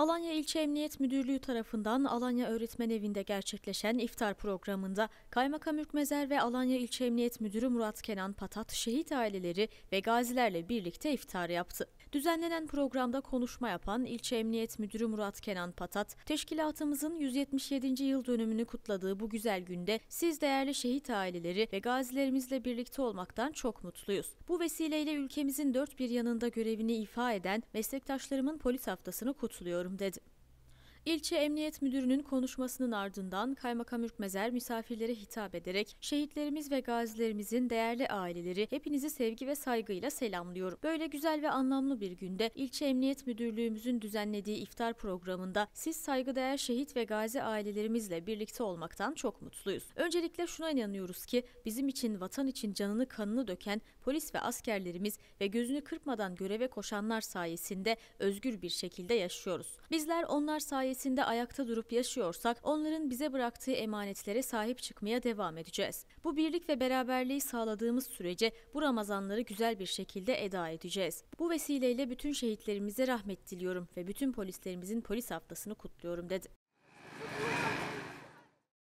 Alanya İlçe Emniyet Müdürlüğü tarafından Alanya Öğretmen Evi'nde gerçekleşen iftar programında Kaymakam Ürkmezer ve Alanya İlçe Emniyet Müdürü Murat Kenan Patat şehit aileleri ve gazilerle birlikte iftar yaptı. Düzenlenen programda konuşma yapan ilçe emniyet müdürü Murat Kenan Patat, teşkilatımızın 177. yıl dönümünü kutladığı bu güzel günde siz değerli şehit aileleri ve gazilerimizle birlikte olmaktan çok mutluyuz. Bu vesileyle ülkemizin dört bir yanında görevini ifa eden meslektaşlarımın polis haftasını kutluyorum dedi. İlçe Emniyet Müdürü'nün konuşmasının ardından Kaymakam Ürkmezer misafirlere hitap ederek şehitlerimiz ve gazilerimizin değerli aileleri hepinizi sevgi ve saygıyla selamlıyorum. Böyle güzel ve anlamlı bir günde İlçe Emniyet Müdürlüğümüzün düzenlediği iftar programında siz saygıdeğer şehit ve gazi ailelerimizle birlikte olmaktan çok mutluyuz. Öncelikle şuna inanıyoruz ki bizim için vatan için canını kanını döken polis ve askerlerimiz ve gözünü kırpmadan göreve koşanlar sayesinde özgür bir şekilde yaşıyoruz. Bizler onlar sayesinde sayesinde ayakta durup yaşıyorsak onların bize bıraktığı emanetlere sahip çıkmaya devam edeceğiz. Bu birlik ve beraberliği sağladığımız sürece bu Ramazanları güzel bir şekilde eda edeceğiz. Bu vesileyle bütün şehitlerimize rahmet diliyorum ve bütün polislerimizin polis haftasını kutluyorum dedi.